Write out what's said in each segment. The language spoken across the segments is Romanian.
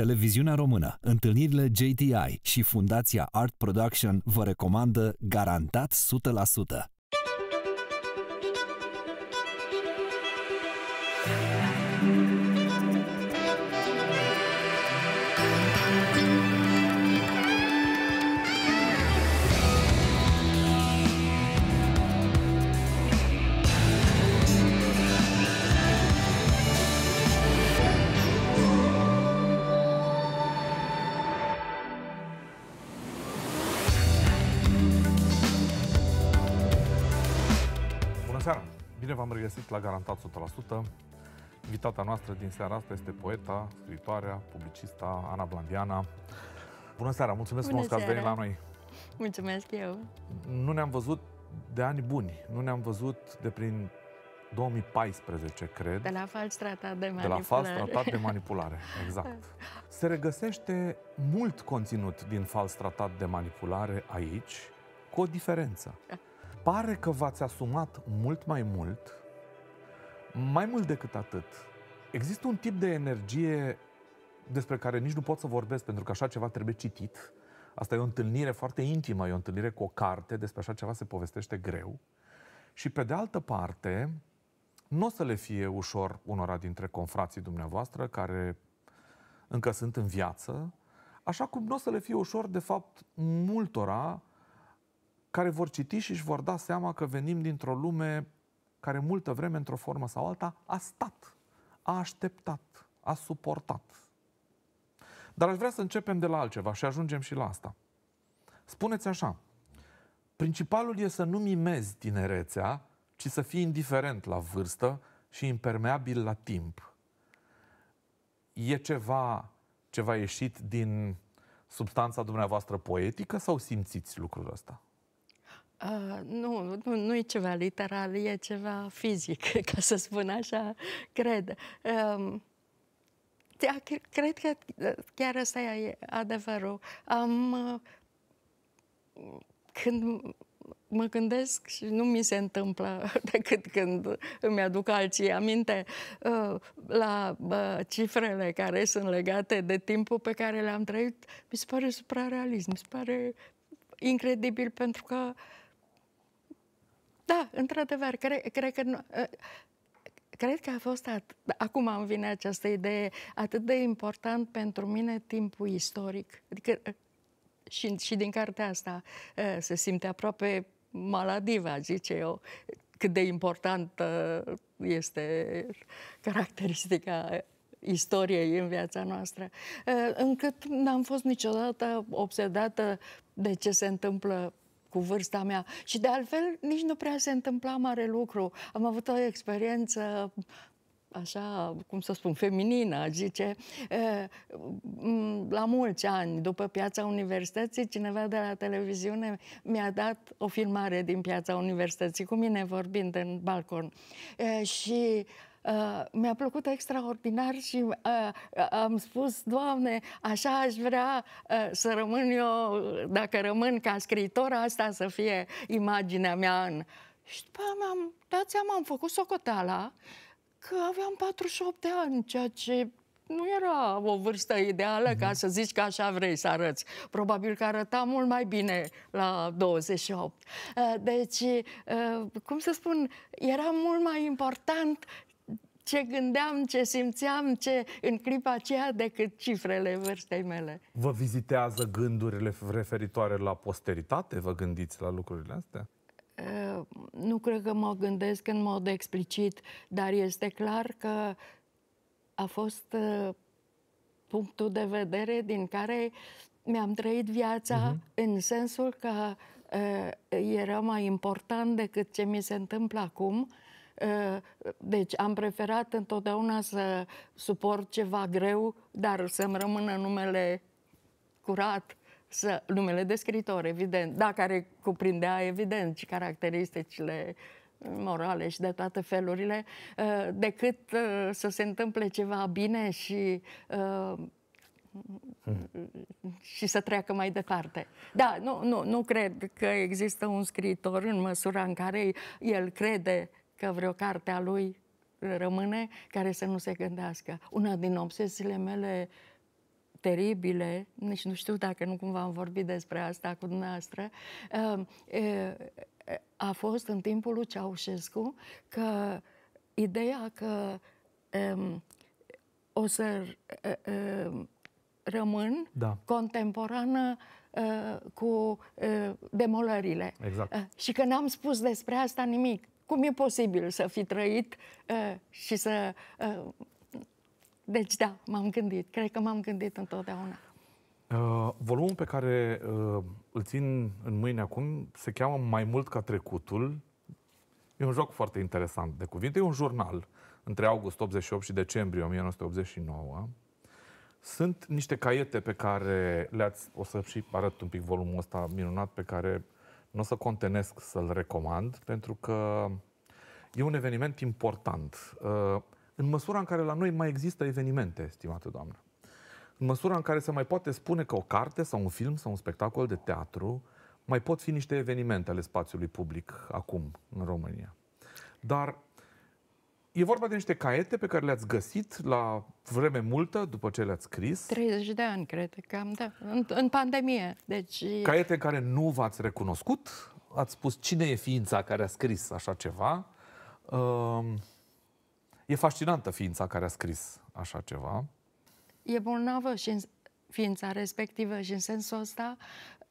Televiziunea Română, întâlnirile JTI și Fundația Art Production vă recomandă garantat 100%. găsit la Garantat 100%. Invitata noastră din seara asta este poeta, scriitoarea, publicista Ana Blandiana. Bună seara, mulțumesc Bună frumos seara. că ați venit la noi. Mulțumesc eu. Nu ne-am văzut de ani buni, nu ne-am văzut de prin 2014, cred. De la fals tratat de manipulare. De la fals tratat de manipulare, exact. Se regăsește mult conținut din fals tratat de manipulare aici, cu o diferență. Da. Pare că v-ați asumat mult mai mult mai mult decât atât, există un tip de energie despre care nici nu pot să vorbesc, pentru că așa ceva trebuie citit. Asta e o întâlnire foarte intimă, e o întâlnire cu o carte, despre așa ceva se povestește greu. Și pe de altă parte, nu o să le fie ușor unora dintre confrații dumneavoastră care încă sunt în viață, așa cum nu o să le fie ușor, de fapt, multora care vor citi și își vor da seama că venim dintr-o lume care multă vreme, într-o formă sau alta, a stat, a așteptat, a suportat. Dar aș vrea să începem de la altceva și ajungem și la asta. Spuneți așa, principalul e să nu mimezi tinerețea, ci să fii indiferent la vârstă și impermeabil la timp. E ceva, ceva ieșit din substanța dumneavoastră poetică sau simțiți lucrul ăsta? Uh, nu, nu, nu e ceva literal, e ceva fizic, ca să spun așa, cred. Uh, cred că chiar asta e adevărul. Um, când mă gândesc și nu mi se întâmplă decât când îmi aduc alții aminte ă, la cifrele care sunt legate de timpul pe care le-am trăit, mi se pare suprarealism, mi se pare incredibil pentru că uh, da, într-adevăr, cred, cred că nu, ă, cred că a fost, at- acum îmi vine această idee, atât de important pentru mine timpul istoric. Adică ă, și, și din cartea asta ă, se simte aproape maladiva, zice eu, cât de important este caracteristica istoriei în viața noastră, încât n-am fost niciodată obsedată de ce se întâmplă cu vârsta mea. Și de altfel, nici nu prea se întâmpla mare lucru. Am avut o experiență așa, cum să spun, feminină, zice, la mulți ani, după piața universității, cineva de la televiziune mi-a dat o filmare din piața universității, cu mine vorbind în balcon. Și Uh, mi-a plăcut extraordinar și uh, uh, am spus, Doamne, așa aș vrea uh, să rămân eu, dacă rămân ca scriitor, asta să fie imaginea mea în... Și după am dat seama, am făcut socoteala că aveam 48 de ani, ceea ce nu era o vârstă ideală ca mhm. să zici că așa vrei să arăți. Probabil că arăta mult mai bine la 28. Uh, deci, uh, cum să spun, era mult mai important ce gândeam, ce simțeam ce în clipa aceea decât cifrele vârstei mele. Vă vizitează gândurile referitoare la posteritate? Vă gândiți la lucrurile astea? Uh, nu cred că mă gândesc în mod explicit, dar este clar că a fost uh, punctul de vedere din care mi-am trăit viața uh-huh. în sensul că uh, era mai important decât ce mi se întâmplă acum Eh, deci am preferat întotdeauna să suport ceva greu, dar să-mi rămână numele curat, să, numele de scritor, evident, da, care cuprindea, evident, și caracteristicile morale și de toate felurile, eh, decât eh, să se întâmple ceva bine și și să treacă mai departe. Da, nu, nu, nu cred că există un scriitor în măsura în care el crede că vreo carte a lui rămâne care să nu se gândească. Una din obsesiile mele teribile, nici nu știu dacă nu cumva am vorbit despre asta cu dumneavoastră, um, a fost în timpul lui Ceaușescu că ideea că um, o să rămân da. contemporană uh, cu demolările. Exact. Uh, și că n-am spus despre asta nimic cum e posibil să fi trăit uh, și să... Uh, deci da, m-am gândit. Cred că m-am gândit întotdeauna. Uh, volumul pe care uh, îl țin în mâine acum se cheamă Mai mult ca trecutul. E un joc foarte interesant de cuvinte. E un jurnal între august 88 și decembrie 1989. Sunt niște caiete pe care le-ați... O să și arăt un pic volumul ăsta minunat pe care uh, nu o să contenesc să-l recomand, pentru că e un eveniment important. Uh, în măsura în care la noi mai există evenimente, estimată doamnă, în măsura în care se mai poate spune că o carte sau un film sau un spectacol de teatru mai pot fi niște evenimente ale spațiului public acum în România. Dar E vorba de niște caiete pe care le-ați găsit la vreme multă după ce le-ați scris. 30 de ani, cred că am, da, în, în pandemie. Deci... Caiete în care nu v-ați recunoscut, ați spus cine e ființa care a scris așa ceva. Ehm, e fascinantă ființa care a scris așa ceva. E bolnavă și ființa respectivă și în sensul ăsta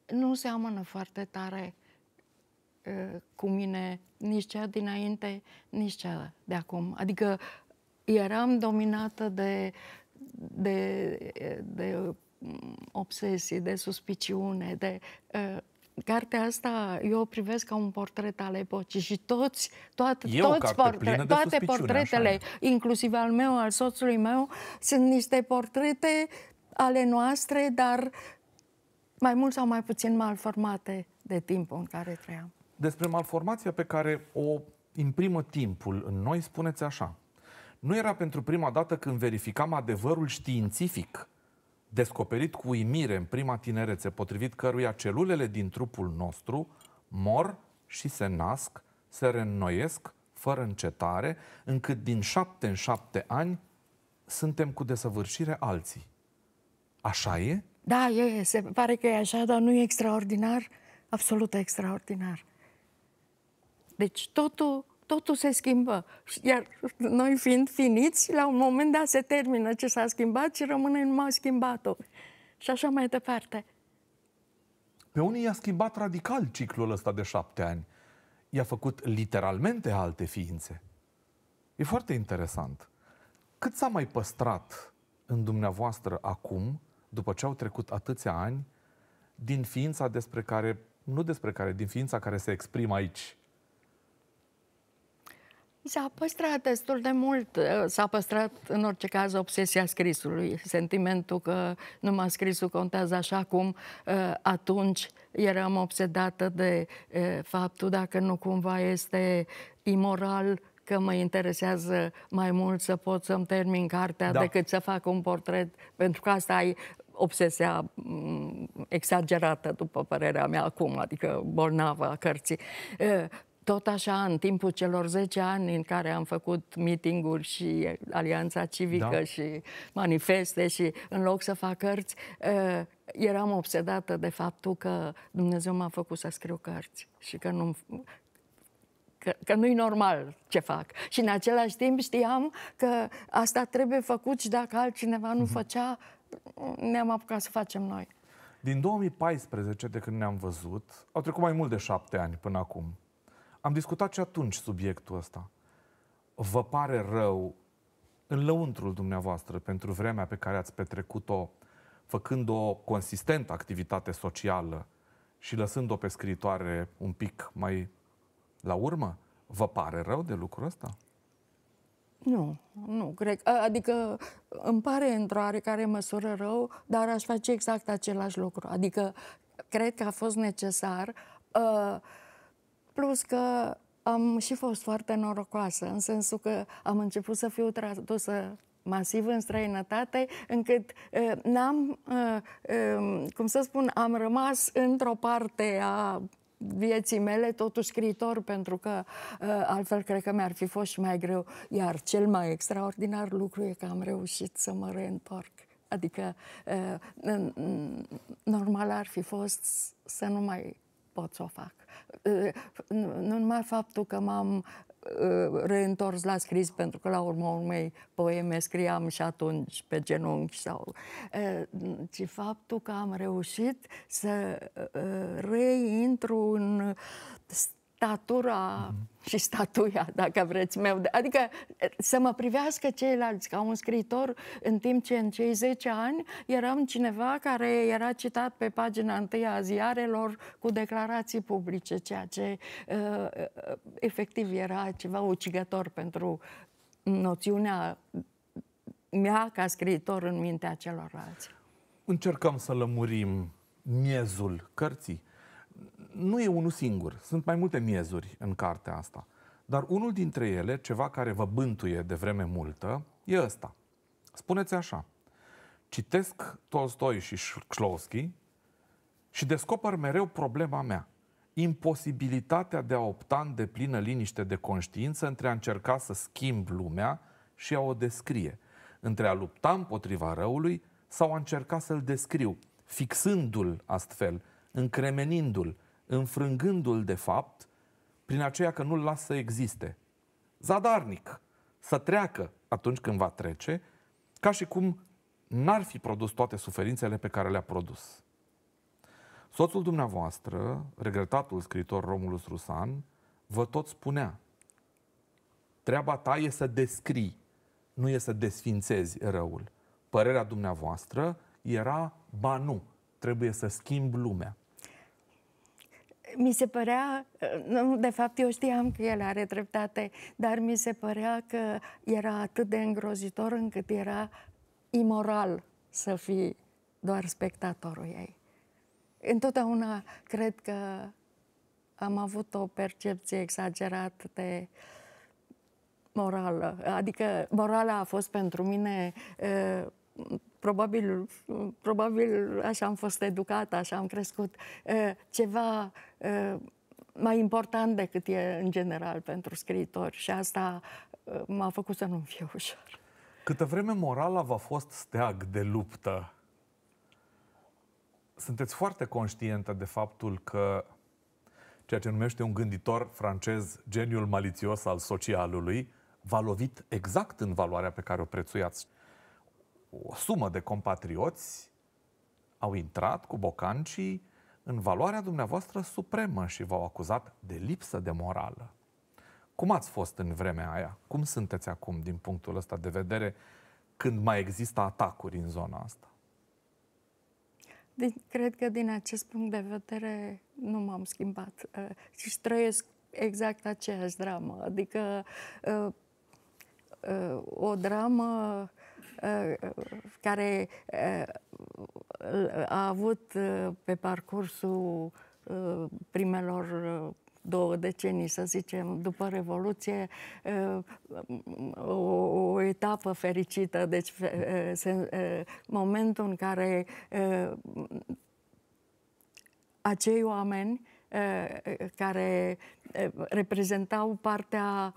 nu seamănă foarte tare uh, Ă, cu mine nici cea dinainte, nici cea de acum. Adică eram dominată de, de, de mm, obsesii, de suspiciune, de... Uh, cartea asta eu o privesc ca un portret al epocii și toți, toate, toți portre, toate portretele, inclusiv al meu, al soțului meu, sunt niște portrete ale noastre, dar mai mult sau mai puțin malformate de timpul în care trăiam. Despre malformația pe care o imprimă timpul în noi, spuneți așa. Nu era pentru prima dată când verificam adevărul științific, descoperit cu uimire în prima tinerețe, potrivit căruia celulele din trupul nostru mor și se nasc, se reînnoiesc fără încetare, încât din șapte în șapte ani suntem cu desăvârșire alții. Așa e? Da, e, se pare că e așa, dar nu e extraordinar, absolut extraordinar. Deci totul, totul se schimbă. Iar noi fiind finiți, la un moment dat se termină ce s-a schimbat și rămâne numai schimbatul. Și așa mai departe. Pe unii i-a schimbat radical ciclul ăsta de șapte ani. I-a făcut literalmente alte ființe. E foarte interesant. Cât s-a mai păstrat în dumneavoastră acum, după ce au trecut atâția ani, din ființa despre care, nu despre care, din ființa care se exprimă aici, S-a păstrat destul de mult. Uh, s-a păstrat, în orice caz, obsesia scrisului. Sentimentul că numai scrisul contează așa cum uh, atunci eram obsedată de uh, faptul dacă nu cumva este imoral că mă interesează mai mult să pot să-mi termin cartea da. decât să fac un portret, pentru că asta ai obsesia mm, exagerată, după părerea mea acum, adică bolnavă a cărții tot așa, în timpul celor 10 ani în care am făcut mitinguri și Alianța Civică da. și manifeste și în loc să fac cărți, ă, eram obsedată de faptul că Dumnezeu m-a făcut să scriu cărți și că nu că, că nu-i normal ce fac. Și în același timp știam că asta trebuie făcut și dacă altcineva nu mhm. făcea, ne-am apucat să facem noi. Din 2014, de când ne-am văzut, au trecut mai mult de șapte ani până acum. Am discutat și atunci subiectul ăsta. Vă pare rău în lăuntrul dumneavoastră pentru vremea pe care ați petrecut-o făcând o consistentă activitate socială și lăsând-o pe scriitoare un pic mai la urmă? Vă pare rău de lucrul ăsta? Nu, nu cred. Adică îmi pare într-o oarecare măsură rău, dar aș face exact același lucru. Adică cred că a fost necesar. Uh, Plus că am și fost foarte norocoasă, în sensul că am început să fiu tradusă masiv în străinătate, încât uh, n-am, uh, uh, cum să spun, am rămas într-o parte a vieții mele totuși scriitor, pentru că uh, altfel cred că mi-ar fi fost și mai greu. Iar cel mai extraordinar lucru e că am reușit să mă reîntorc. Adică uh, normal ar fi fost să nu mai pot să o fac. Ă, nu numai faptul că m-am ă, reîntors la scris pentru că la urmă urmei poeme scriam și atunci pe genunchi sau ă, ci faptul că am reușit să reintru în tatura mm-hmm. și statuia, dacă vreți, meu. Adică să mă privească ceilalți ca un scriitor, în timp ce în cei 10 ani eram cineva care era citat pe pagina întâi a ziarelor cu declarații publice, ceea ce uh, uh, efectiv era ceva ucigător pentru noțiunea mea ca scriitor în mintea celorlalți. Încercăm să lămurim miezul cărții nu e unul singur, sunt mai multe miezuri în cartea asta. Dar unul dintre ele, ceva care vă bântuie de vreme multă, e ăsta. Spuneți așa. Citesc Tolstoi și Shklovski și descoper mereu problema mea. Imposibilitatea de a opta în deplină liniște de conștiință între a încerca să schimb lumea și a o descrie, între a lupta împotriva răului sau a încerca să-l descriu, fixându-l astfel, încremenindu-l, înfrângându-l de fapt prin aceea că nu-l lasă să existe. Zadarnic, să treacă atunci când va trece, ca și cum n-ar fi produs toate suferințele pe care le-a produs. Soțul dumneavoastră, regretatul scritor Romulus Rusan, vă tot spunea treaba ta e să descrii, nu e să desfințezi răul. Părerea dumneavoastră era, ba nu, trebuie să schimb lumea mi se părea, uh, nu, de fapt eu știam că el are dreptate, dar mi se părea că era atât de îngrozitor încât era imoral să fii doar spectatorul ei. Întotdeauna cred că am avut o percepție exagerată de morală. Adică morala a fost pentru mine uh, probabil, probabil așa am fost educată, așa am crescut, ceva mai important decât e în general pentru scriitori și asta m-a făcut să nu fie ușor. Câtă vreme morala v-a fost steag de luptă, sunteți foarte conștientă de faptul că ceea ce numește un gânditor francez geniul malițios al socialului, v-a lovit exact în valoarea pe care o prețuiați o sumă de compatrioți au intrat cu bocancii în valoarea dumneavoastră supremă și v-au acuzat de lipsă de morală. Cum ați fost în vremea aia? Cum sunteți acum din punctul ăsta de vedere când mai există atacuri în zona asta? Din, cred că din acest punct de vedere nu m-am schimbat uh, și trăiesc exact aceeași dramă. Adică uh, uh, o dramă Uh, care uh, a avut uh, pe parcursul primelor două decenii, să zicem, după Revoluție, o, o etapă fericită, deci momentul în care acei oameni care reprezentau partea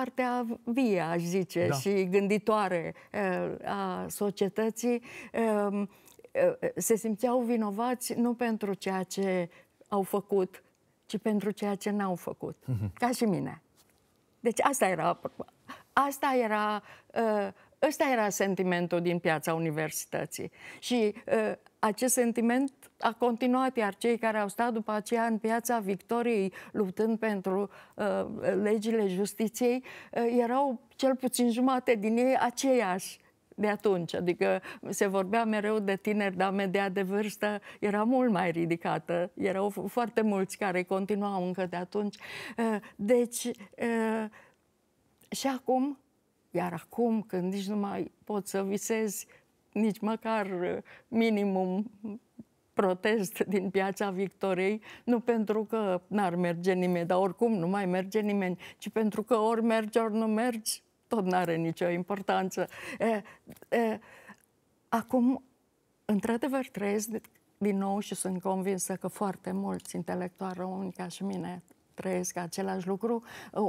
partea vie, aș zice, da. și gânditoare eh, a societății, ehm, eh, se simțeau vinovați nu pentru ceea ce au făcut, ci pentru ceea ce n-au făcut, mm-hmm. ca și mine. Deci asta era, asta era uh, Ăsta era sentimentul din piața universității. Și uh, acest sentiment a continuat, iar cei care au stat după aceea în piața Victoriei, luptând pentru uh, legile justiției, uh, erau cel puțin jumate din ei aceiași de atunci. Adică se vorbea mereu de tineri, dar media de vârstă era mult mai ridicată. Erau foarte mulți care continuau încă de atunci. Deci, și acum iar acum, când nici nu mai pot să visezi nici măcar uh, minimum protest din piața Victoriei, nu pentru că n-ar merge nimeni, dar oricum nu mai merge nimeni, ci pentru că ori mergi, ori nu mergi, tot n-are nicio importanță. E, e, acum, într-adevăr, trăiesc din nou și sunt convinsă că foarte mulți intelectuali români ca și mine trăiesc același lucru,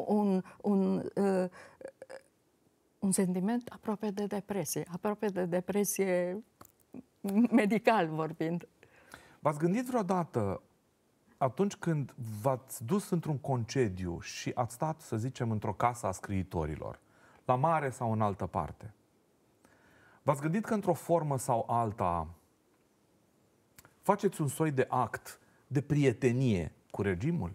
un, un uh, un sentiment aproape de depresie, aproape de depresie medical vorbind. V-ați gândit vreodată atunci când v-ați dus într-un concediu și ați stat, să zicem, într-o casă a scriitorilor, la mare sau în altă parte, v-ați gândit că într-o formă sau alta faceți un soi de act de prietenie cu regimul?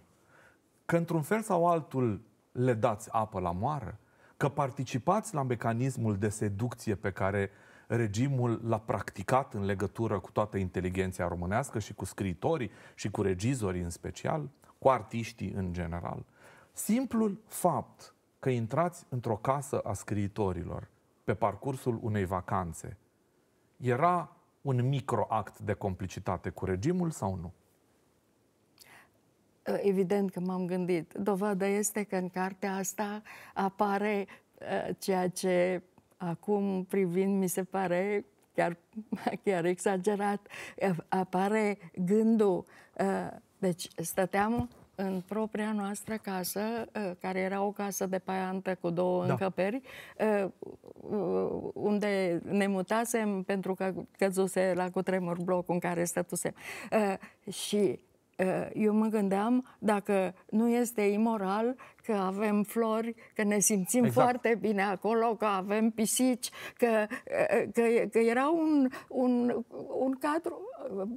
Că într-un fel sau altul le dați apă la moară? că participați la mecanismul de seducție pe care regimul l-a practicat în legătură cu toată inteligenția românească și cu scritorii și cu regizorii în special, cu artiștii în general. Simplul fapt că intrați într-o casă a scriitorilor pe parcursul unei vacanțe era un microact de complicitate cu regimul sau nu? Ă, evident că m-am gândit. Dovada este că în cartea asta apare ă, ceea ce acum privind mi se pare chiar, chiar exagerat, apare gândul. Ă, deci stăteam în propria noastră casă, care era o casă de paiantă cu două da. încăperi, unde ne mutasem pentru că căzuse la cutremur blocul în care stătusem. Și eu mă gândeam dacă nu este imoral că avem flori, că ne simțim exact. foarte bine acolo, că avem pisici, că, că, că era un, un, un cadru,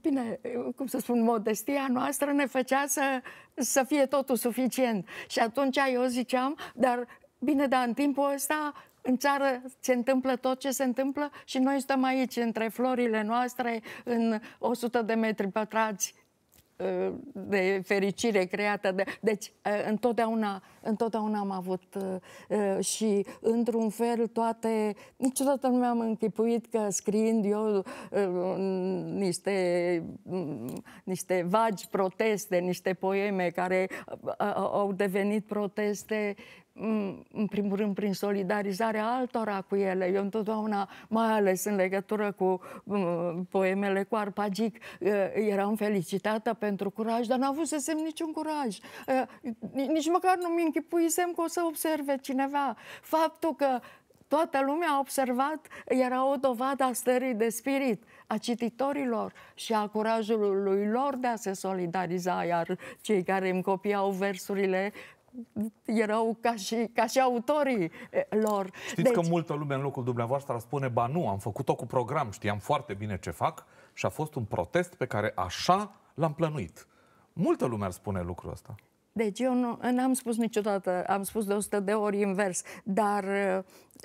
bine, cum să spun, modestia noastră ne făcea să, să fie totul suficient. Și atunci eu ziceam, dar bine, dar în timpul ăsta în țară se întâmplă tot ce se întâmplă și noi stăm aici între florile noastre în 100 de metri pătrați Uh, de fericire creată. De... Deci, uh, întotdeauna, întotdeauna am avut uh, și, într-un fel, toate... Niciodată nu mi-am închipuit că scriind eu niște, mm, niște vagi proteste, niște poeme care au devenit proteste, în primul rând, prin solidarizarea altora cu ele. Eu întotdeauna, mai ales în legătură cu uh, poemele cu Arpagic, uh, eram felicitată pentru curaj, dar n a semn niciun curaj. Uh, nici măcar nu-mi închipuisem că o să observe cineva. Faptul că toată lumea a observat era o dovadă a stării de spirit a cititorilor și a curajului lor de a se solidariza, iar cei care îmi copiau versurile erau ca și, ca și autorii lor. Știți deci... că multă lume în locul dumneavoastră ar spune, ba nu, am făcut-o cu program, știam foarte bine ce fac și a fost un protest pe care așa l-am plănuit. Multă lume ar spune lucrul ăsta. Deci eu nu, n-am spus niciodată, am spus de 100 de ori invers, dar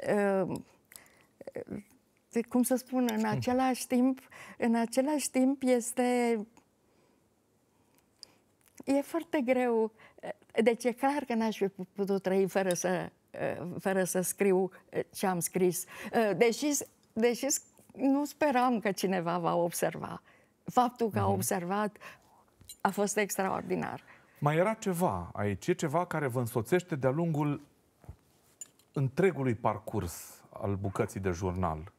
uh, uh, cum să spun, în hmm. același timp, în același timp este e foarte greu. Deci e clar că n-aș fi putut trăi fără să, fără să scriu eh, ce am scris. Eh, deși, deși nu speram că cineva va observa. Faptul că a mhm. observat a fost extraordinar. Mai era ceva aici, e ceva care vă însoțește de-a lungul întregului parcurs al bucății de jurnal.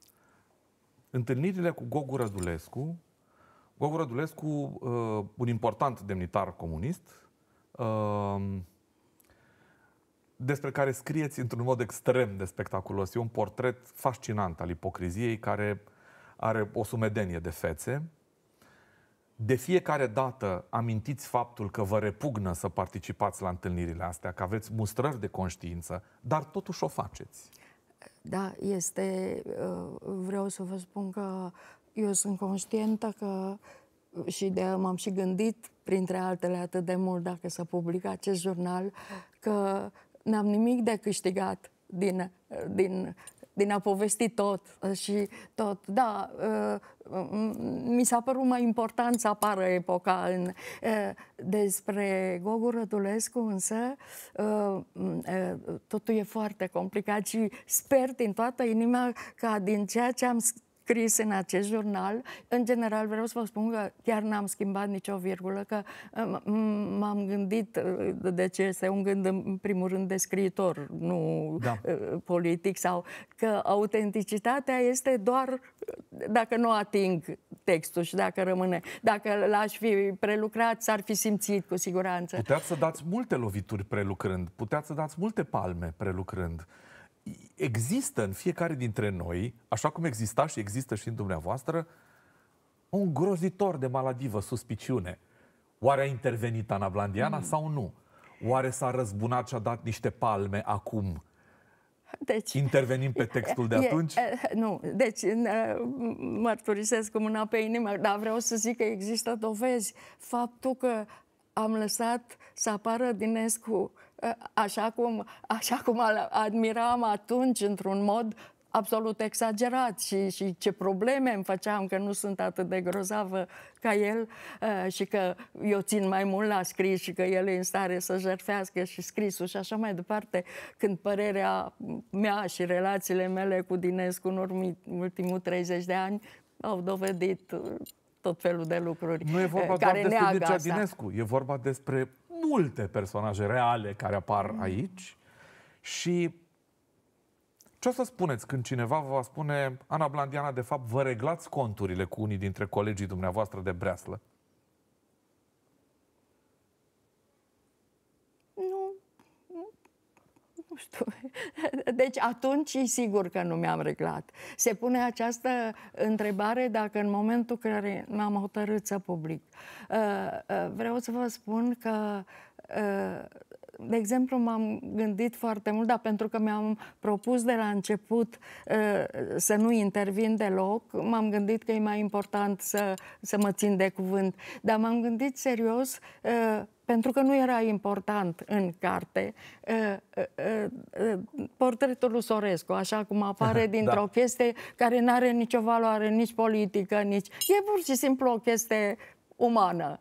Întâlnirile cu Gogu Rădulescu, Gogu Rădulescu, uh, un important demnitar comunist, uh, despre care scrieți într-un mod extrem de spectaculos. E un portret fascinant al ipocriziei care are o sumedenie de fețe. De fiecare dată amintiți faptul că vă repugnă să participați la întâlnirile astea, că aveți mustrări de conștiință, dar totuși o faceți. Da, este. Uh, vreau să vă spun că eu sunt conștientă că și de m-am și gândit, printre altele, atât de mult dacă să public acest jurnal, că n-am nimic de câștigat din, din, din a povesti tot și tot. Da, uh, mi s-a părut mai important să apară epoca în, uh, despre Gogu Rădulescu, însă uh, totul e foarte complicat și sper din toată inima ca din ceea ce am scris în acest jurnal. În general, vreau să vă spun că chiar n-am schimbat nicio virgulă, că uh, m-am gândit uh, de ce este un gând, în primul rând, de scriitor, nu da. Uh, politic, sau că autenticitatea este doar dacă nu ating textul și dacă rămâne. Dacă l-aș fi prelucrat, s-ar fi simțit cu siguranță. Puteați să dați multe lovituri prelucrând, puteați să dați multe palme prelucrând există în fiecare dintre noi, așa cum exista și există și în dumneavoastră, un grozitor de maladivă, suspiciune. Oare a intervenit Ana Blandiana mm. sau nu? Oare s-a răzbunat și a dat niște palme acum? Deci, Intervenim pe textul de atunci? E, nu, deci uh, mărturisesc cu mâna pe inimă, dar vreau să zic că există dovezi. Faptul că am lăsat să apară Dinescu așa cum, așa cum admiram atunci într-un mod absolut exagerat și, și ce probleme îmi făceam că nu sunt atât de grozavă ca el uh, și că eu țin mai mult la scris și că el e în stare să jertfească și scrisul și așa mai departe, când părerea mea și relațiile mele cu Dinescu în urmii, ultimul 30 de ani au dovedit uh, tot felul de lucruri Nu e vorba uh, care doar despre Mircea Dinescu, e vorba despre multe personaje reale care apar mm. aici și ce o să spuneți când cineva vă va spune Ana Blandiana, de fapt, vă reglați conturile cu unii dintre colegii dumneavoastră de breaslă? nu știu. Deci atunci sigur că nu mi-am reglat. Se pune această întrebare dacă în momentul în care m-am hotărât să public. Uh, uh, vreau să vă spun că uh, de exemplu, m-am gândit foarte mult, dar pentru că mi-am propus de la început uh, să nu intervin deloc, m-am gândit că e mai important să, să mă țin de cuvânt. Dar m-am gândit serios uh, pentru că nu era important în carte, uh, portretul lui Sorescu, așa cum apare da. dintr-o da. chestie care nu are nicio valoare nici politică, nici... E pur și simplu o chestie umană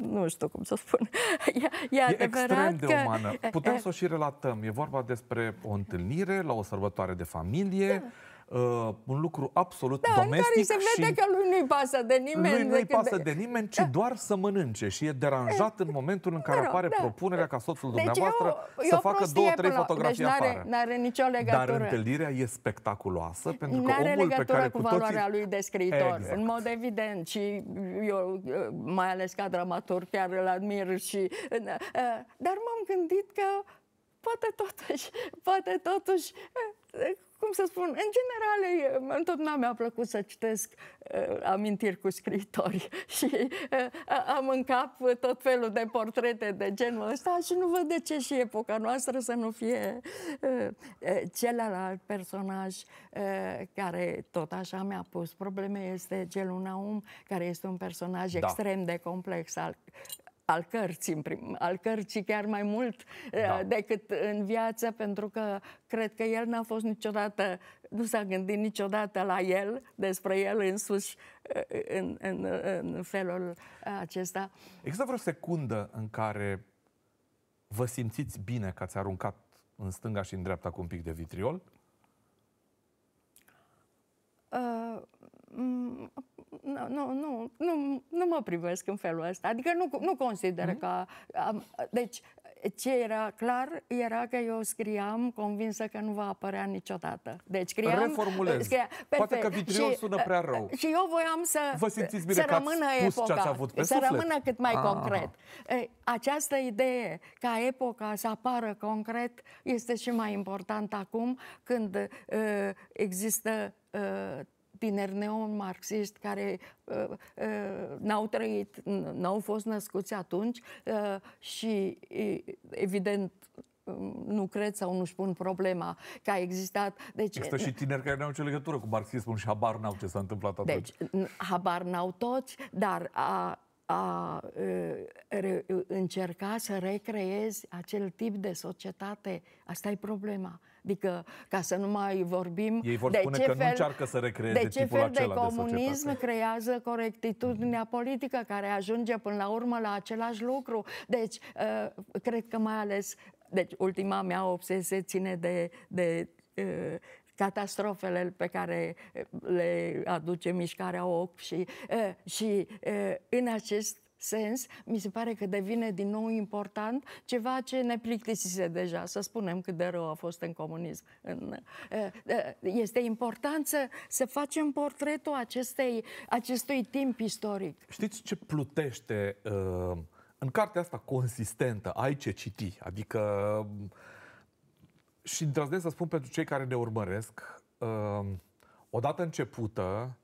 nu știu cum să spun. E, e, e extrem de că... umană. Putem să o și relatăm. E vorba despre o întâlnire la o sărbătoare de familie. Da uh, un lucru absolut da, domestic. În care se vede și că lui nu-i pasă de nimeni. Lui nu-i pasă de... de nimeni, ci da. doar să mănânce și e deranjat în momentul în care da, apare da. propunerea ca soțul deci dumneavoastră eu, eu să facă două, trei deci fotografii deci afară. N-are nicio legătură. Dar întâlnirea e spectaculoasă pentru că omul pe care cu, toții... valoarea lui de scriitor, exact. în mod evident. Și eu, uh, mai ales ca dramator, chiar îl admir. Și, uh, uh, dar m-am gândit că poate totuși, poate totuși cum să spun, în general, întotdeauna mi-a plăcut să citesc uh, amintiri cu scritori și uh, am în cap tot felul de portrete de genul ăsta și nu văd de ce și epoca noastră să nu fie uh, celălalt personaj uh, care tot așa mi-a pus probleme este Gelu Naum, care este un personaj da. extrem de complex al al cărții, în prim, al cărții chiar mai mult da. Uh, decât în viață, pentru că cred că el n-a fost niciodată, nu s-a gândit niciodată la el, despre el însuși, uh, în, în, în felul acesta. Există vreo secundă în care vă simțiți bine că ați aruncat în stânga și în dreapta cu un pic de vitriol? Uh, nu, nu, nu, nu, mă privesc în felul ăsta. Adică nu, nu consider mm-hmm. că... Am, deci, ce era clar era că eu scriam convinsă că nu va apărea niciodată. Deci scriam... Reformulez. Scria, perfect. Poate că vitriol și, sună prea rău. Și eu voiam să... Vă simțiți bine să că rămână ați spus epoca, ce avut pe Să suflet? rămână cât mai ah. concret. Această idee ca epoca să apară concret este și mai important acum când uh, există uh, tineri neomarxiști care uh, uh, n-au trăit, n-au fost născuți atunci uh, și, evident, um, nu cred sau nu-și pun problema că a existat. Deci, Există și tineri care nu au ce legătură cu marxismul și habar n-au ce s-a întâmplat atunci. Deci, habar n-au toți, dar a, a a uh, încerca să recreezi acel tip de societate, asta e problema. Adică, ca să nu mai vorbim... Ei vor de spune ce că fel, nu încearcă să recreeze De ce tipul fel de comunism de creează corectitudinea politică care ajunge până la urmă la același lucru. Deci, uh, cred că mai ales... Deci, ultima mea obsesie ține de, de uh, catastrofele pe care uh, le aduce mișcarea 8 și, și în acest sens, mi se pare că devine din nou important ceva ce ne plictisise deja, să spunem cât de rău a fost în comunism. Eh, eh, este important să, să facem portretul acestei, acestui timp istoric. Știți ce plutește eh, în cartea asta consistentă, ai ce citi, adică și îndrăznesc să spun pentru cei care ne urmăresc, odată începută,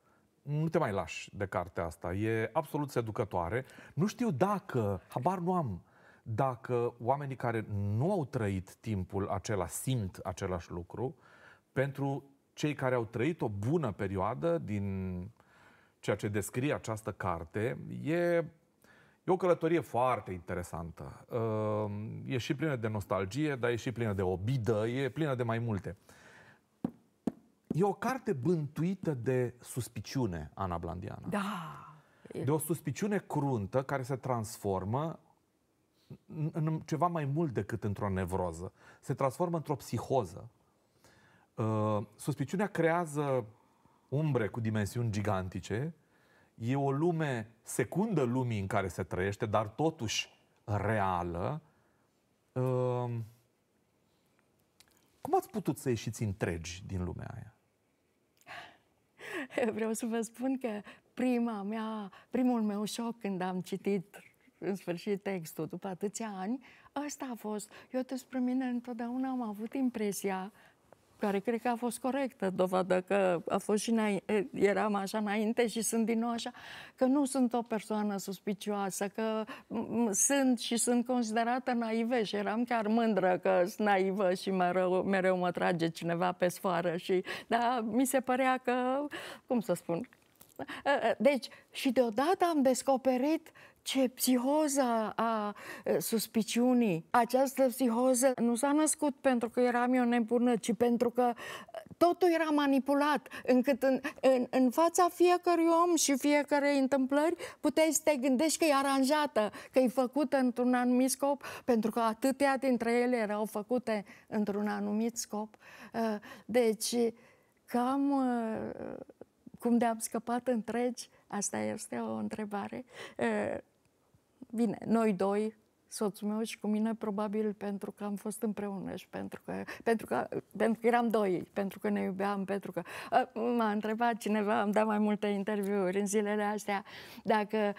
nu te mai lași de cartea asta. E absolut seducătoare. Nu știu dacă, habar nu am, dacă oamenii care nu au trăit timpul acela simt același lucru, pentru cei care au trăit o bună perioadă din ceea ce descrie această carte, e E o călătorie foarte interesantă. Ehm, e și plină de nostalgie, dar e și plină de obidă, e plină de mai multe. E o carte bântuită de suspiciune, Ana Blandiana. Da. De o suspiciune cruntă care se transformă în ceva mai mult decât într-o nevroză. Se transformă într-o psihoză. Uh, suspiciunea creează umbre cu dimensiuni gigantice. E o lume secundă lumii în care se trăiește, dar totuși reală. Uh, cum ați putut să ieșiți întregi din lumea aia? vreau să vă spun că prima mea, primul meu șoc când am citit în sfârșit textul după atâția ani, ăsta a fost. Eu despre mine întotdeauna am avut impresia uh, care cred că a fost corectă dovadă că a fost și eram așa înainte și sunt din nou așa, că nu sunt o persoană suspicioasă, că sunt și sunt considerată naivă și eram chiar mândră că sunt naivă și mereu, mereu mă trage cineva pe sfoară și, dar mi se părea că, cum să spun, deci, și deodată am descoperit ce psihoza a suspiciunii. Această psihoză nu s-a născut pentru că eram eu nebună, ci pentru că totul era manipulat, încât în, în, în fața fiecărui om și fiecarei întâmplări puteai să te gândești că e aranjată, că e făcută într-un anumit scop, pentru că atâtea dintre ele erau făcute într-un anumit scop. Deci, cam cum de am scăpat întregi? Asta este o întrebare. Bine, noi doi, soțul meu și cu mine, probabil pentru că am fost împreună și pentru că, pentru că, pentru că eram doi, pentru că ne iubeam, pentru că... M-a întrebat cineva, am dat mai multe interviuri în zilele astea, dacă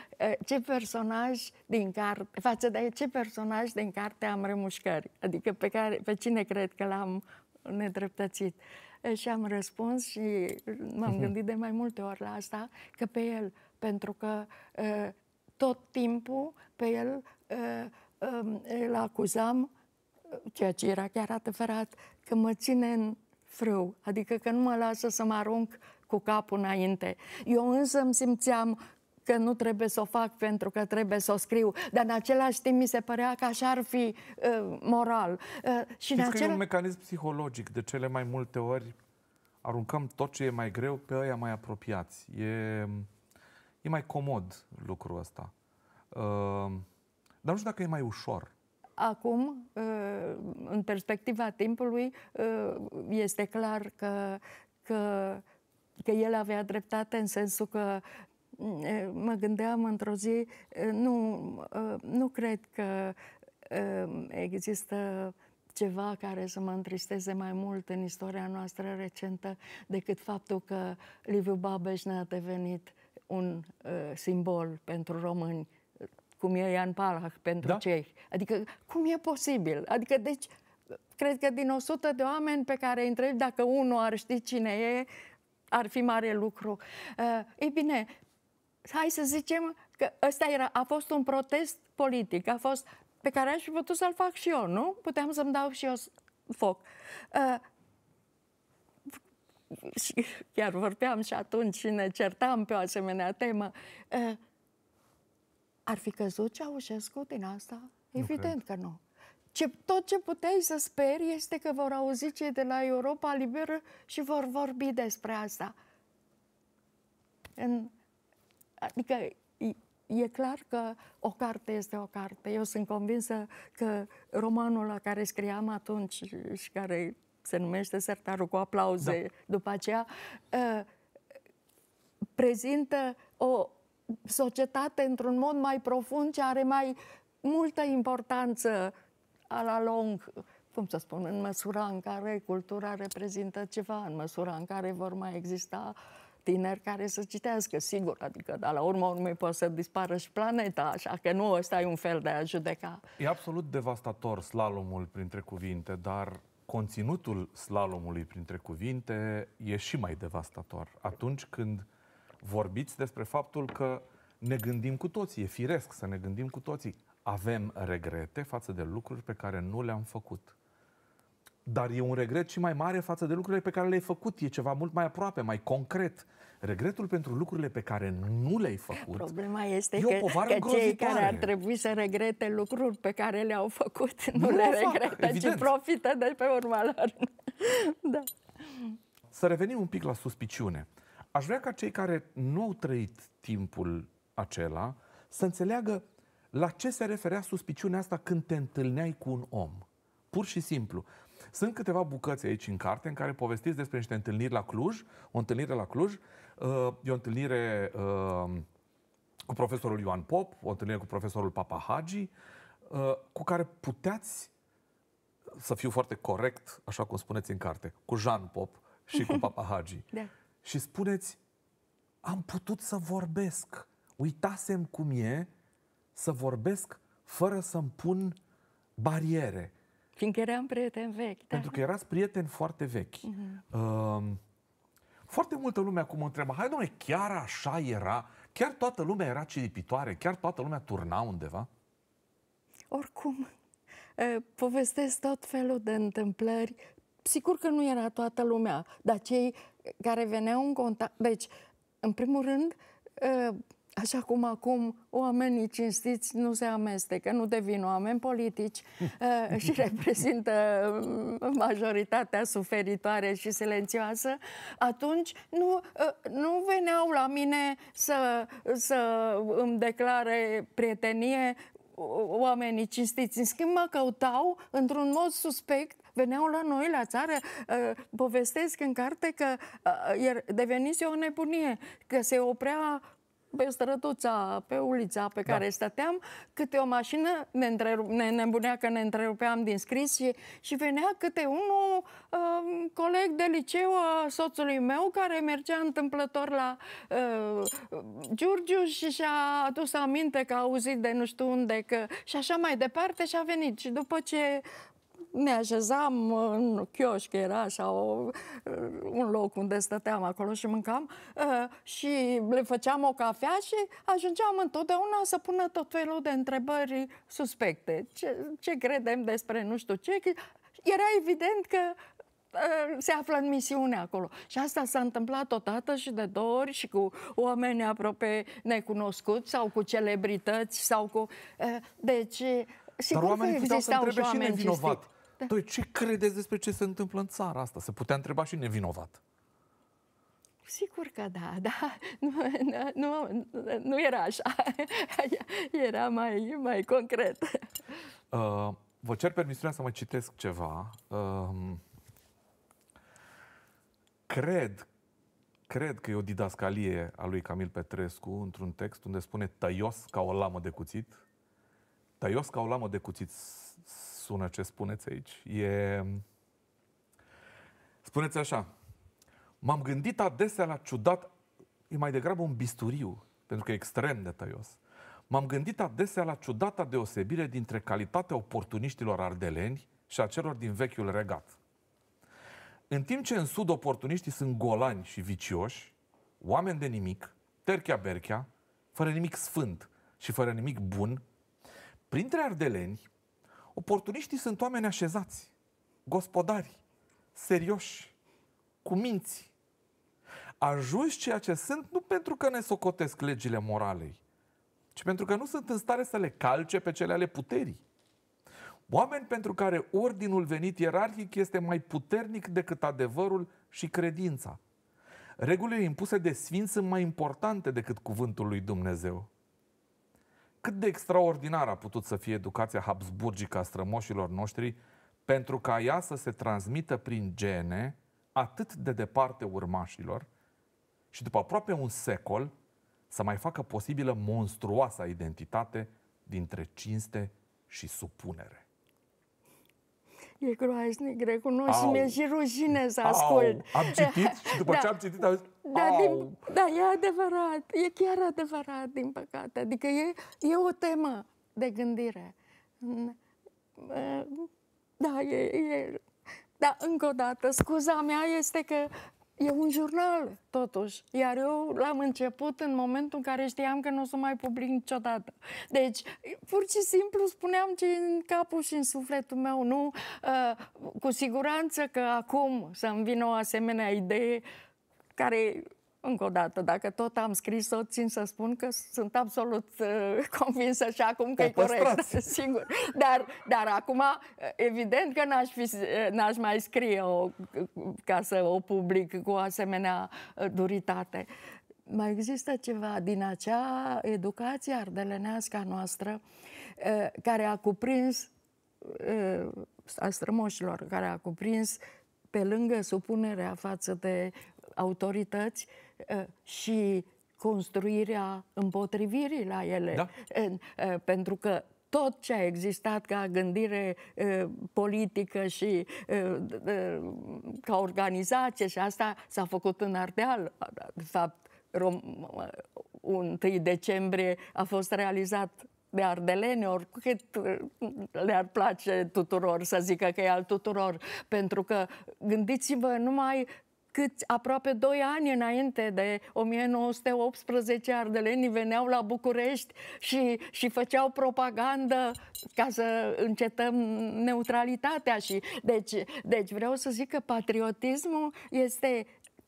ce personaj din carte, față de ce personaj din carte am remușcări, adică pe, care, pe cine cred că l-am nedreptățit. Uh, și am răspuns și m-am mhm. gândit de mai multe ori la asta, că pe el, pentru că ă, tot timpul pe el ă, ă, îl acuzam, ceea ce era chiar adevărat, că mă ține în frâu, adică că nu mă lasă să mă arunc cu capul înainte. Eu însă îmi simțeam că nu trebuie să o fac pentru că trebuie să o scriu, dar în același timp mi se părea că așa ar fi uh, moral. Uh, și Știți acela... că e un mecanism psihologic. De cele mai multe ori aruncăm tot ce e mai greu pe aia mai apropiați. E, e mai comod lucrul ăsta. Uh, dar nu știu dacă e mai ușor acum, uh, în perspectiva timpului, uh, este clar că, că, că el avea dreptate în sensul că mă gândeam într-o zi, nu, nu cred că există ceva care să mă întristeze mai mult în istoria noastră recentă decât faptul că Liviu ne a devenit un uh, simbol pentru români, cum e Ian Palach pentru da? cei. Adică, cum e posibil? Adică, deci, cred că din 100 de oameni pe care îi întreb dacă unul ar ști cine e, ar fi mare lucru. Uh, ei bine, hai să zicem că ăsta era, a fost un protest politic, a fost pe care aș fi putut să-l fac și eu, nu? Puteam să-mi dau și eu foc. Uh, și chiar vorbeam și atunci și ne certam pe o asemenea temă. Uh, ar fi căzut Ceaușescu din asta? Nu Evident cred. că nu. Ce, tot ce puteai să speri este că vor auzi cei de la Europa Liberă și vor vorbi despre asta. În Adică e clar că o carte este o carte. Eu sunt convinsă că romanul la care scriam atunci și care se numește Sertarul cu aplauze da. după aceea, ă, prezintă o societate într-un mod mai profund ce are mai multă importanță a la lung, cum să spun, în măsura în care cultura reprezintă ceva, în măsura în care vor mai exista uh, tineri care să citească, sigur, adică, dar la urma urmei poate să dispară și planeta, așa că nu, ăsta e un fel de a judeca. E absolut devastator slalomul printre cuvinte, dar conținutul slalomului printre cuvinte e și mai devastator. Atunci când vorbiți despre faptul că ne gândim cu toții, e firesc să ne gândim cu toții, avem regrete față de lucruri pe care nu le-am făcut. Dar e un regret și mai mare față de lucrurile pe care le-ai făcut. E ceva mult mai aproape, mai concret regretul pentru lucrurile pe care nu le-ai făcut. Problema este că, că cei care ar trebui să regrete lucruri pe care le-au făcut nu, nu le regretă, evident. ci profită de pe urma lor. da. Să revenim un pic la suspiciune. Aș vrea ca cei care nu au trăit timpul acela să înțeleagă la ce se referea suspiciunea asta când te întâlneai cu un om. Pur și simplu. Sunt câteva bucăți aici în carte în care povestiți despre niște întâlniri la Cluj, o întâlnire la Cluj, Uh, e o întâlnire uh, cu profesorul Ioan Pop, o întâlnire cu profesorul Papa Hagi, uh, cu care puteți să fiu foarte corect, așa cum spuneți în carte, cu Jean Pop și cu Papa Hagi. da. Și spuneți, am putut să vorbesc. Uitasem cum e să vorbesc fără să-mi pun bariere. Fiindcă eram prieteni vechi. Da. Pentru că erați prieteni foarte vechi. Uh-huh. Uh, foarte multă lume acum întreabă, hai domnule, chiar așa era? Chiar toată lumea era ciripitoare? Chiar toată lumea turna undeva? Oricum, povestesc tot felul de întâmplări. Sigur că nu era toată lumea, dar cei care veneau în contact... Deci, în primul rând, Așa cum acum oamenii cinstiți nu se amestecă, nu devin oameni politici eh, și reprezintă eh, majoritatea suferitoare și silențioasă, atunci nu, eh, nu veneau la mine să, să îmi declare prietenie oamenii cinstiți. În schimb, mă căutau într-un mod suspect veneau la noi la țară, povestesc în carte că devenise o nebunie, că se oprea pe străduța, pe ulița pe da. care da. stăteam, câte o mașină ne, întrerup, ne, ne îmbunea că ne întrerupeam din scris și, și venea câte unul uh, coleg de liceu a soțului meu care mergea întâmplător la uh, Giurgiu și și-a adus aminte că a auzit de nu știu unde că, și așa mai departe și a venit. Și după ce ne așezam în chioșc, era așa o, un loc unde stăteam acolo și mâncam uh, și le făceam o cafea și ajungeam întotdeauna să pună tot felul de întrebări suspecte. Ce, ce credem despre nu știu ce? Era evident că uh, se află în misiune acolo. Și asta s-a întâmplat odată și de două ori și cu oameni aproape necunoscuți sau cu celebrități sau cu... Uh, deci, sigur Dar oamenii că existau și oameni și nevinovat. Da. Păi ce credeți despre ce se întâmplă în țara asta? Se putea întreba și nevinovat. Sigur că da, da. Nu, nu, nu era așa. Era mai, mai concret. Uh, vă cer permisiunea să mă citesc ceva. Uh, cred, cred că e o didascalie a lui Camil Petrescu într-un text unde spune tăios ca o lamă de cuțit. Tăios ca o lamă de cuțit sună ce spuneți aici. E... Spuneți așa. M-am gândit adesea la ciudat... E mai degrabă un bisturiu, pentru că e extrem de tăios. M-am gândit adesea la ciudata deosebire dintre calitatea oportuniștilor ardeleni și a celor din vechiul regat. În timp ce în sud oportuniștii sunt golani și vicioși, oameni de nimic, terchea-berchea, fără nimic sfânt și fără nimic bun, printre ardeleni, Oportuniștii sunt oameni așezați, gospodari, serioși, cu minți. Ajungi ceea ce sunt nu pentru că ne socotesc legile moralei, ci pentru că nu sunt în stare să le calce pe cele ale puterii. Oameni pentru care ordinul venit ierarhic este mai puternic decât adevărul și credința. Regulile impuse de sfinți sunt mai importante decât cuvântul lui Dumnezeu. Cât de extraordinar a putut să fie educația habsburgică a strămoșilor noștri pentru ca ea să se transmită prin gene atât de departe urmașilor și după aproape un secol să mai facă posibilă monstruoasa identitate dintre cinste și supunere e groaznic, recunosc nu și mi-e și rușine să au. ascult. Am citit și după da. ce am citit am zis, da, din, da, e adevărat, e chiar adevărat, din păcate. Adică e, e o temă de gândire. Da, e, e... Dar, încă o dată, scuza mea este că E un jurnal, totuși. Iar eu l-am început în momentul în care știam că nu o să mai public niciodată. Deci, pur și simplu spuneam ce în capul și în sufletul meu. Nu, uh, cu siguranță că acum să-mi vină o asemenea idee care încă o dată, dacă tot am scris-o, țin să spun că sunt absolut uh, convinsă și acum că e corect, sigur. Dar, dar acum, uh, evident că n-aș, fi, uh, n-aș mai scrie-o ca să o public cu asemenea uh, duritate. Mai există ceva din acea educație ardelenească a noastră uh, care a cuprins uh, a strămoșilor, care a cuprins pe lângă supunerea față de autorități, Eh, și construirea împotrivirii la ele. Da. Eh, eh, pentru că tot ce a existat ca gândire politică și ca organizație și asta s-a făcut în Ardeal. De fapt, 1 decembrie a fost realizat de ardeleni, oricât le-ar place tuturor să zică că e al tuturor, pentru că gândiți-vă numai câți, aproape doi ani înainte de 1918, ardelenii veneau la București și, și făceau propagandă ca să încetăm neutralitatea. Și, deci, deci vreau să zic că patriotismul este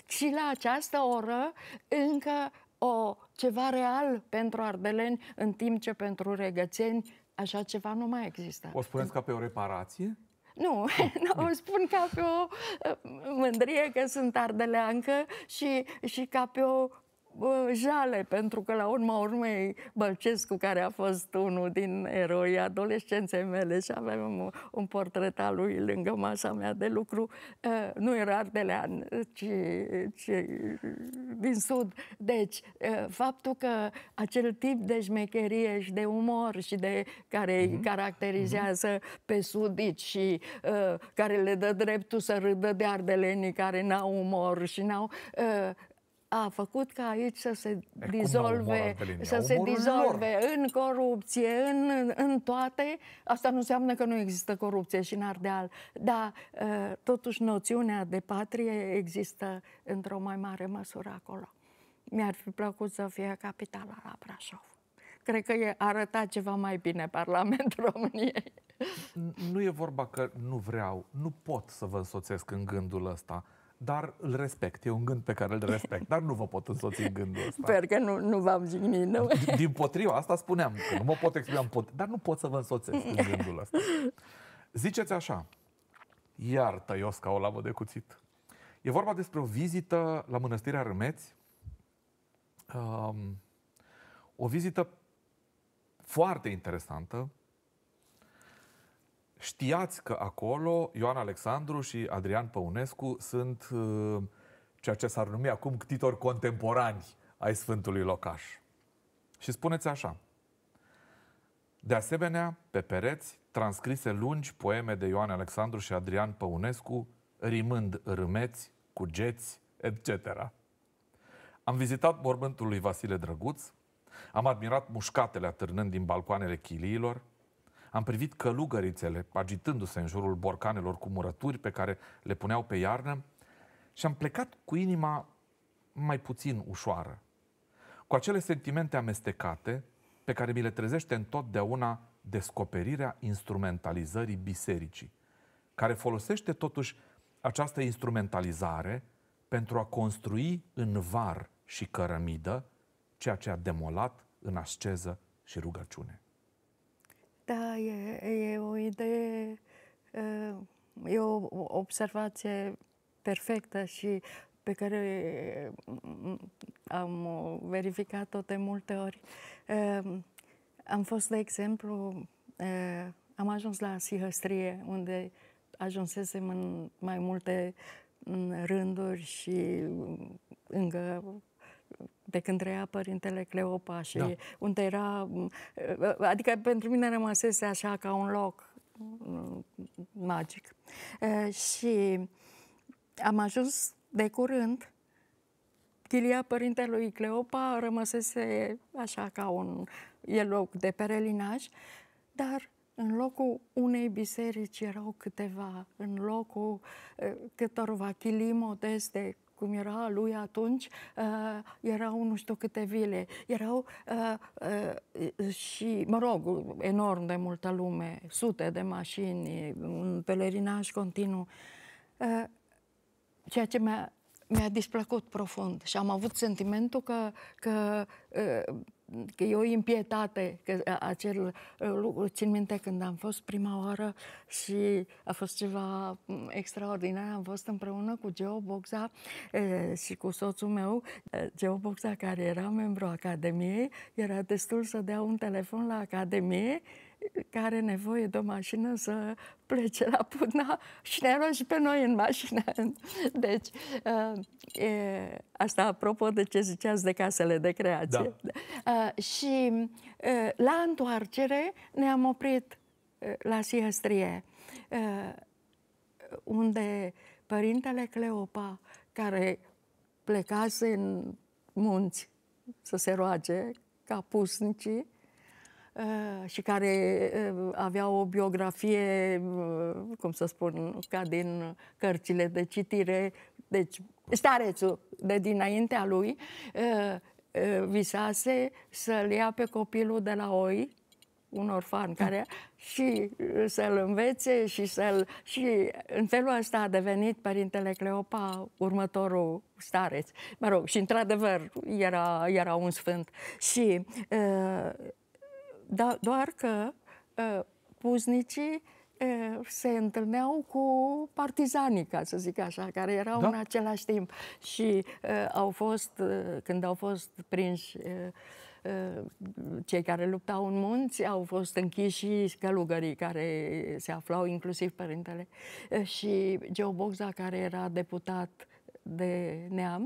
și la această oră încă o ceva real pentru ardeleni, în timp ce pentru regățeni așa ceva nu mai există. O spuneți ca pe o reparație? Nu, ah, nu o spun ca pe o uh, mândrie că sunt ardeleancă și, și ca pe o jale, pentru că la urma urmei Bălcescu, care a fost unul din eroii adolescenței mele și avem un portret al lui lângă masa mea de lucru, ă, nu era ardelean, ci, ci din sud. Deci, ă, faptul că acel tip de șmecherie și de umor și de care mm-hmm. îi mhm. caracterizează mhm. pe sudici și ă, care le dă dreptul să râdă de ardelenii care n-au umor și n-au a făcut ca aici să se e, dizolve, să se dizolve în corupție, în, în toate. Asta nu înseamnă că nu există corupție și în Ardeal, dar ă, totuși noțiunea de patrie există într-o mai mare măsură acolo. Mi-ar fi plăcut să fie capitala la Brașov. Cred că e arăta ceva mai bine Parlamentul României. Nu e vorba că nu vreau, nu pot să vă însoțesc în gândul ăsta dar îl respect. E un gând pe care îl respect, dar nu vă pot însoți în gândul ăsta. Sper că nu, nu v-am jignit, nu? Din, din potriva, asta spuneam, că nu mă pot explica, pot, dar nu pot să vă însoțesc în gândul ăsta. Ziceți așa, iar tăios ca o lavă de cuțit. E vorba despre o vizită la mănăstirea Râmeți. um, o vizită foarte interesantă, Știați că acolo Ioan Alexandru și Adrian Păunescu sunt uh, ceea ce s-ar numi acum ctitori contemporani ai Sfântului Locaș. Și spuneți așa. De asemenea, pe pereți, transcrise lungi poeme de Ioan Alexandru și Adrian Păunescu, rimând râmeți, cugeți, etc. Am vizitat mormântul lui Vasile Drăguț, am admirat mușcatele atârnând din balcoanele chiliilor, am privit călugărițele agitându-se în jurul borcanelor cu murături pe care le puneau pe iarnă și am plecat cu inima mai puțin ușoară, cu acele sentimente amestecate pe care mi le trezește întotdeauna descoperirea instrumentalizării bisericii, care folosește totuși această instrumentalizare pentru a construi în var și cărămidă ceea ce a demolat în asceză și rugăciune. Da, e, e o idee, e o observație perfectă și pe care mm, am verificat-o de multe ori. Am fost, de exemplu, am ajuns la sihăstrie, unde ajunsesem în mai multe mm, rânduri și încă mm, de când trăia părintele Cleopa și da. unde era... Ă, ă, adică pentru mine rămăsese așa ca un loc magic. Ă, și am ajuns de curând Chilia părintelui Cleopa rămăsese așa ca un e loc de perelinaj, dar în locul unei biserici erau câteva, în locul câtorva chilii modeste cum era a lui atunci, uh, erau nu știu câte vile, erau uh, uh, și, mă rog, enorm de multă lume, sute de mașini, un pelerinaj continuu, uh, ceea ce mi-a mi displăcut profund și am avut sentimentul că, că uh, că e o impietate, că acel uh, lucru, țin minte când am fost prima oară și a fost ceva mm, extraordinar, am fost împreună cu Geo Boxa e, uh, și cu soțul meu, uh, Geo Boxa care era membru Academiei, era destul să dea un telefon la Academie care are nevoie de o mașină să plece la Putna și ne luăm și pe noi în mașină. Deci, uh, e, asta apropo de ce ziceați de casele de creație. Da. da. Uh, și uh, la întoarcere ne-am oprit uh, la Siestrie, uh, unde părintele Cleopa, care plecase în munți să se roage ca pusnicii, Eh, și care eh, avea o biografie, eh, cum să spun, ca din cărțile de citire. Deci, starețul de dinaintea lui visase să-l ia pe copilul de la oi, un orfan care și să-l învețe și să-l... Și în felul ăsta a devenit Părintele Cleopa următorul stareț. Mă rog, și într-adevăr era, era un sfânt. Și uh, Do- da, doar că uh, puznicii uh, se întâlneau cu partizanii, ca să zic așa, care erau da. în același timp și uh, au fost, uh, când au fost prinși uh, cei care luptau în munți au fost închiși și călugării care se aflau, inclusiv părintele, și Geo Bogza care era deputat de uh,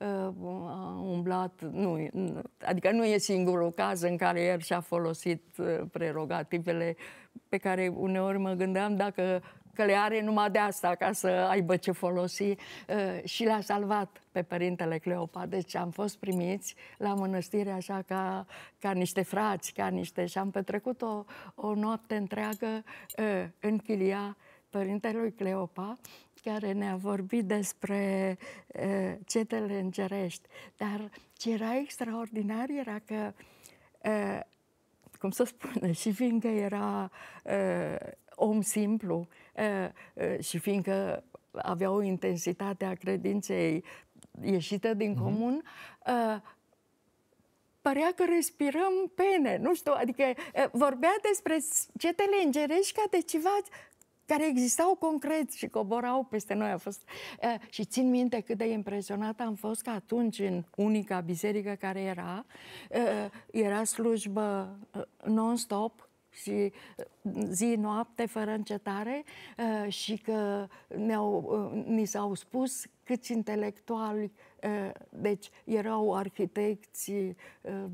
Uh, a umblat, nu, adică nu e singurul caz în care el și-a folosit uh, prerogativele pe care uneori mă gândeam dacă că le are numai de asta ca să aibă ce folosi uh, și l-a salvat pe părintele Cleopa. Deci am fost primiți la mănăstire așa ca, ca niște frați, ca niște... și am petrecut o, o noapte întreagă în chilia părintelui Cleopa care ne-a vorbit despre uh, cetele îngerești. Dar ce era extraordinar era că, uh, cum să spun, și fiindcă era uh, om simplu și fiindcă avea o intensitate a credinței ieșită din mm-hmm. comun, părea că respirăm pene, nu știu, adică vorbea despre cetele îngerești ca de ceva care existau concret și coborau peste noi. A fost, uh, și țin minte cât de impresionată am fost că atunci, în unica biserică care era, uh, era slujbă non-stop, și zi, noapte, fără încetare și că ne-au, ni s-au spus câți intelectuali, deci erau arhitecți,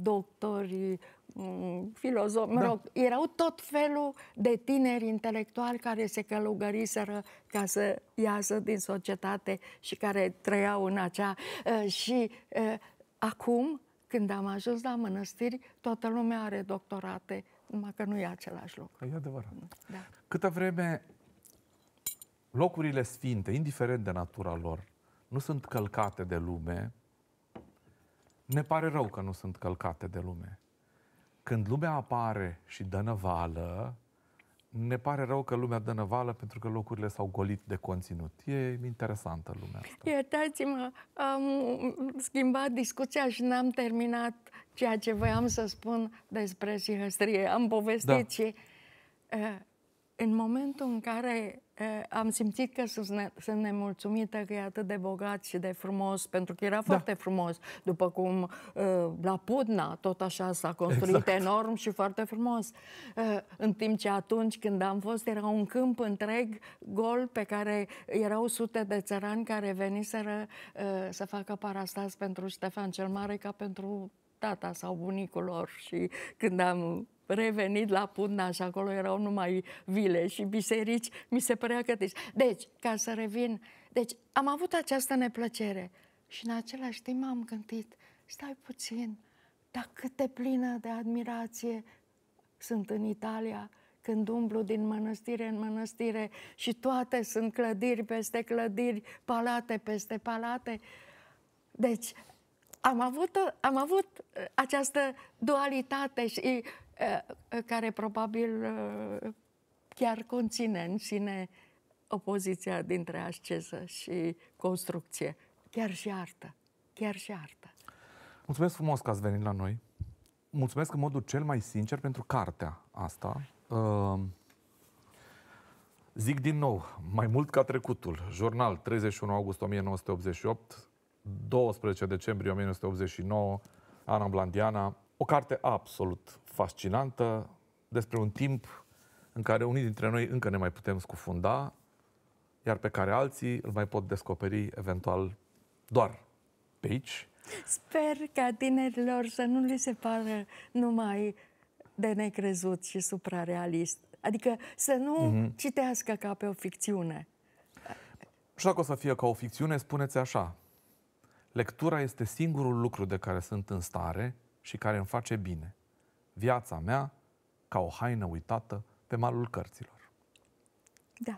doctori, Mm, filozofi, da. rog, erau tot felul de tineri intelectuali care se călugăriseră ca să iasă din societate și care trăiau în acea... Uh, și uh, acum, când am ajuns la mănăstiri, toată lumea are doctorate, numai că nu e același lucru. E adevărat. Mm, da. Câtă vreme locurile sfinte, indiferent de natura lor, nu sunt călcate de lume, ne pare rău că nu sunt călcate de lume când lumea apare și dă năvală, ne pare rău că lumea dă năvală pentru că locurile s-au golit de conținut. E interesantă lumea asta. Iertați-mă, am schimbat discuția și n-am terminat ceea ce voiam să spun despre sihăstrie. Am povestit da. și... Uh, în momentul în care uh, am simțit că sunt, sunt nemulțumită că e atât de bogat și de frumos, pentru că era da. foarte frumos, după cum uh, la Pudna tot așa s-a construit exact. enorm și foarte frumos. Uh, în timp ce atunci când am fost era un câmp întreg gol pe care erau sute de țărani care veniseră uh, să facă parastas pentru Ștefan cel Mare ca pentru tata sau bunicul lor și când am revenit la Putna și acolo erau numai vile și biserici, mi se părea că... Deci, deci, ca să revin, deci am avut această neplăcere și în același timp am gândit, stai puțin, dar cât de plină de admirație sunt în Italia, când umblu din mănăstire în mănăstire și toate sunt clădiri peste clădiri, palate peste palate. Deci am avut, am avut uh, această dualitate și uh, uh, care probabil chiar conține în sine opoziția dintre asceză și construcție, chiar și artă, chiar și artă. Mulțumesc frumos că ați venit la noi. Mulțumesc în modul cel mai sincer pentru cartea asta. Uh, zic din nou, mai mult ca trecutul, jurnal 31 august 1988, 12 decembrie 1989, Ana Blandiana, o carte absolut fascinantă despre un timp în care unii dintre noi încă ne mai putem scufunda, iar pe care alții îl mai pot descoperi eventual doar pe aici. Sper ca tinerilor să nu li se pară numai de necrezut și suprarealist. Adică să nu mm-hmm. citească ca pe o ficțiune. Și dacă o să fie ca o ficțiune, spuneți așa. Lectura este singurul lucru de care sunt în stare și care îmi face bine. Viața mea ca o haină uitată pe malul cărților. Da.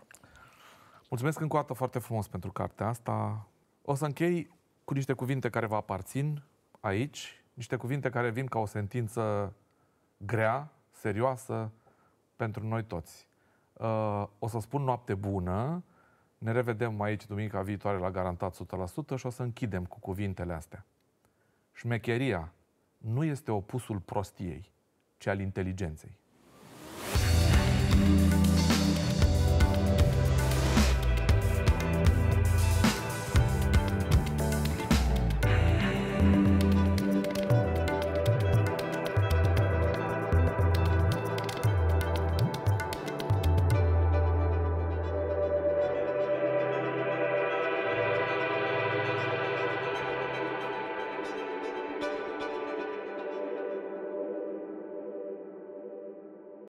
Mulțumesc încă o dată foarte frumos pentru cartea asta. O să închei cu niște cuvinte care vă aparțin aici, niște cuvinte care vin ca o sentință grea, serioasă pentru noi toți. Uh, o să spun noapte bună ne revedem aici duminica viitoare la Garantat 100% și o să închidem cu cuvintele astea. Șmecheria nu este opusul prostiei, ci al inteligenței.